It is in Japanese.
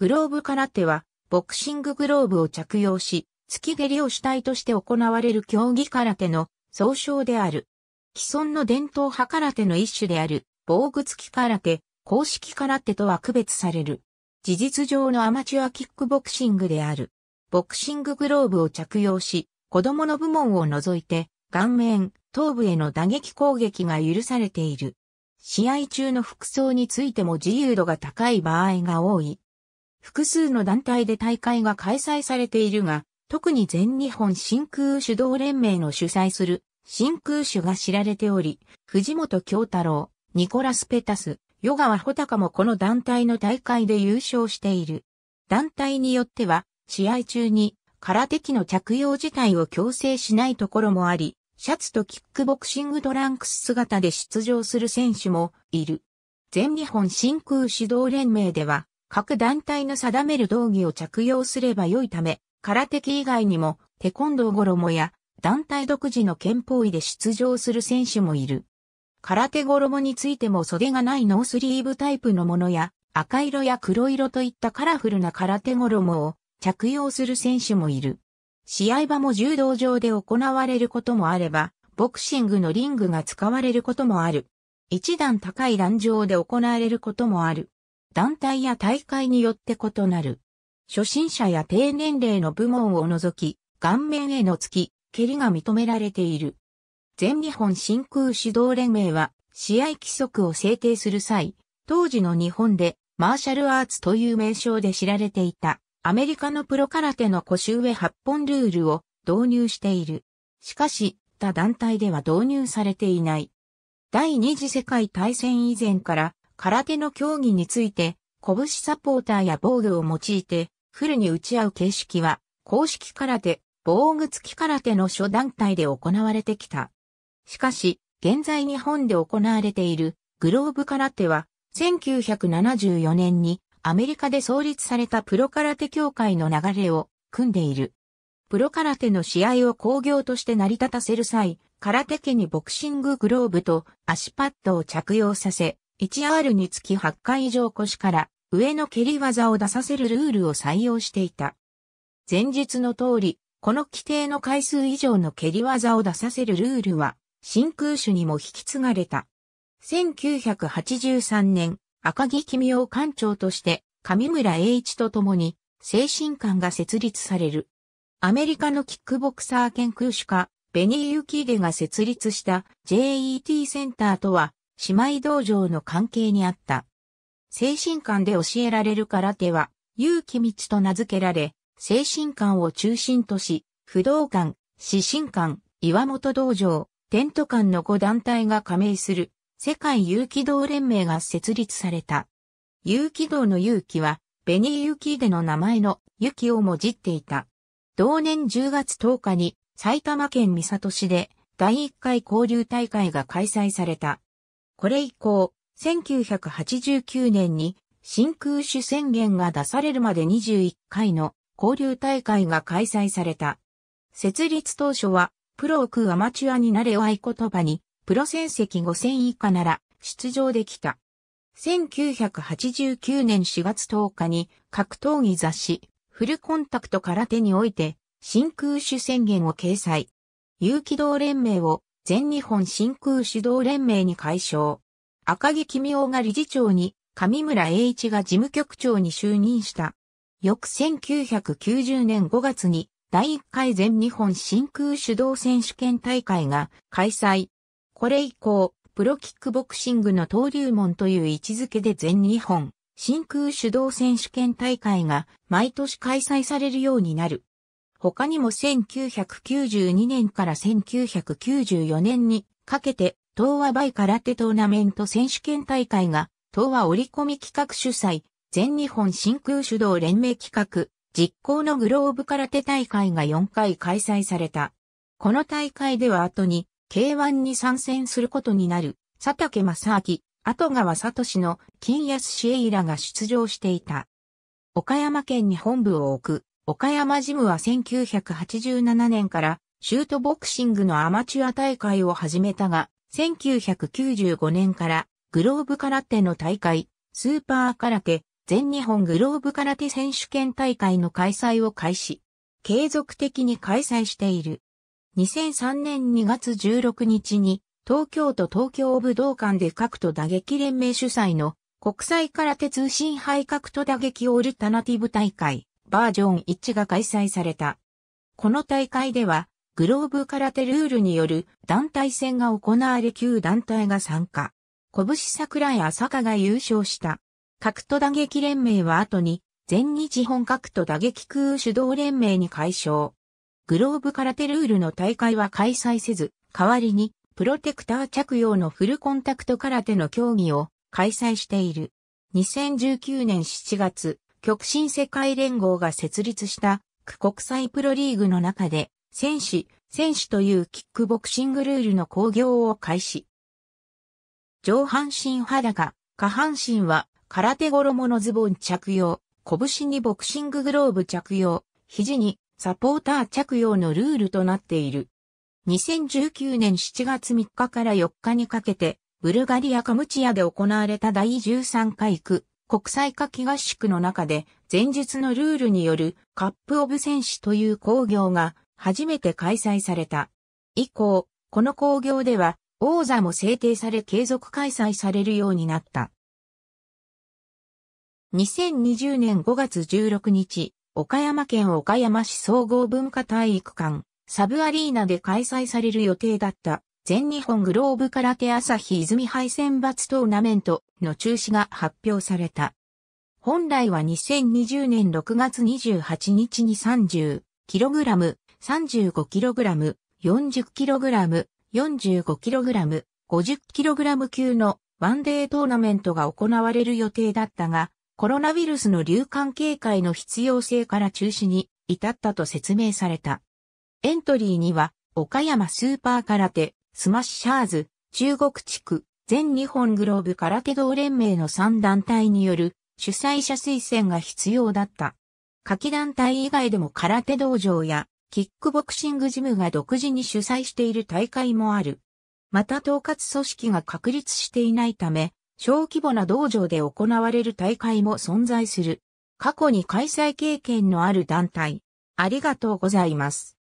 グローブ空手は、ボクシンググローブを着用し、突き蹴りを主体として行われる競技空手の総称である。既存の伝統派空手の一種である、防具付き空手、公式空手とは区別される。事実上のアマチュアキックボクシングである。ボクシンググローブを着用し、子供の部門を除いて、顔面、頭部への打撃攻撃が許されている。試合中の服装についても自由度が高い場合が多い。複数の団体で大会が開催されているが、特に全日本真空主導連盟の主催する真空主が知られており、藤本京太郎、ニコラス・ペタス、ヨガワ・ホタカもこの団体の大会で優勝している。団体によっては、試合中に空手機の着用自体を強制しないところもあり、シャツとキックボクシングトランクス姿で出場する選手もいる。全日本真空指導連盟では、各団体の定める道着を着用すれば良いため、空手以外にも、テコンドー衣や、団体独自の憲法医で出場する選手もいる。空手衣についても袖がないノースリーブタイプのものや、赤色や黒色といったカラフルな空手衣を着用する選手もいる。試合場も柔道場で行われることもあれば、ボクシングのリングが使われることもある。一段高い壇上で行われることもある。団体や大会によって異なる。初心者や低年齢の部門を除き、顔面への突き、蹴りが認められている。全日本真空指導連盟は、試合規則を制定する際、当時の日本でマーシャルアーツという名称で知られていたアメリカのプロ空手の腰上8本ルールを導入している。しかし、他団体では導入されていない。第二次世界大戦以前から空手の競技について、拳サポーターや防具を用いて、フルに打ち合う形式は、公式空手、防具付き空手の諸団体で行われてきた。しかし、現在日本で行われているグローブ空手は、1974年にアメリカで創立されたプロ空手協会の流れを組んでいる。プロ空手の試合を興行として成り立たせる際、空手家にボクシンググローブと足パッドを着用させ、1R につき8回以上腰から上の蹴り技を出させるルールを採用していた。前述の通り、この規定の回数以上の蹴り技を出させるルールは、真空手にも引き継がれた。1983年、赤木君を館長として、上村栄一と共に、精神館が設立される。アメリカのキックボクサー研究主家、ベニー・ユキーデが設立した JET センターとは姉妹道場の関係にあった。精神館で教えられる空手は、勇気道と名付けられ、精神館を中心とし、不動館、指針館、岩本道場、テント館の5団体が加盟する、世界有機道連盟が設立された。有機道の有機は、ベニーユキでの名前のユキをもじっていた。同年10月10日に埼玉県三里市で第1回交流大会が開催された。これ以降、1989年に真空主宣言が出されるまで21回の交流大会が開催された。設立当初は、プロを食うアマチュアになれを合言葉に、プロ戦績5000以下なら出場できた。1989年4月10日に格闘技雑誌フルコンタクト空手において真空主宣言を掲載。有機道連盟を全日本真空指導連盟に解消。赤木公夫が理事長に、上村栄一が事務局長に就任した。翌1990年5月に、第1回全日本真空主導選手権大会が開催。これ以降、プロキックボクシングの登竜門という位置づけで全日本真空主導選手権大会が毎年開催されるようになる。他にも1992年から1994年にかけて、東和バイ空手トーナメント選手権大会が、東和折り込み企画主催、全日本真空手導連盟企画、実行のグローブ空手大会が4回開催された。この大会では後に、K1 に参戦することになる、佐竹正明、後川聡の金安市イラが出場していた。岡山県に本部を置く、岡山ジムは1987年からシュートボクシングのアマチュア大会を始めたが、1995年からグローブ空手の大会、スーパー空手、全日本グローブ空手選手権大会の開催を開始。継続的に開催している。2003年2月16日に東京都東京武道館で各都打撃連盟主催の国際空手通信杯各都打撃オルタナティブ大会バージョン1が開催された。この大会では、グローブ空手ルールによる団体戦が行われ9団体が参加。拳桜や坂香が優勝した。格闘打撃連盟は後に、全日本格闘打撃空手道連盟に解消。グローブ空手ルールの大会は開催せず、代わりに、プロテクター着用のフルコンタクト空手の競技を開催している。2019年7月、極真世界連合が設立した国際プロリーグの中で、戦士、戦士というキックボクシングルールの興行を開始。上半身裸、下半身は空手衣のズボン着用、拳にボクシンググローブ着用、肘にサポーター着用のルールとなっている。2019年7月3日から4日にかけて、ブルガリアカムチアで行われた第13回区国際化季合宿の中で前述のルールによるカップオブ戦士という工業が初めて開催された。以降、この工業では王座も制定され継続開催されるようになった。2020年5月16日、岡山県岡山市総合文化体育館サブアリーナで開催される予定だった全日本グローブ空手朝日泉杯選抜トーナメントの中止が発表された。本来は2020年6月28日に 30kg、35kg、40kg、45kg、50kg 級のワンデートーナメントが行われる予定だったが、コロナウイルスの流感警戒の必要性から中止に至ったと説明された。エントリーには、岡山スーパー空手、スマッシャーズ、中国地区、全日本グローブ空手道連盟の3団体による主催者推薦が必要だった。夏季団体以外でも空手道場やキックボクシングジムが独自に主催している大会もある。また統括組織が確立していないため、小規模な道場で行われる大会も存在する。過去に開催経験のある団体。ありがとうございます。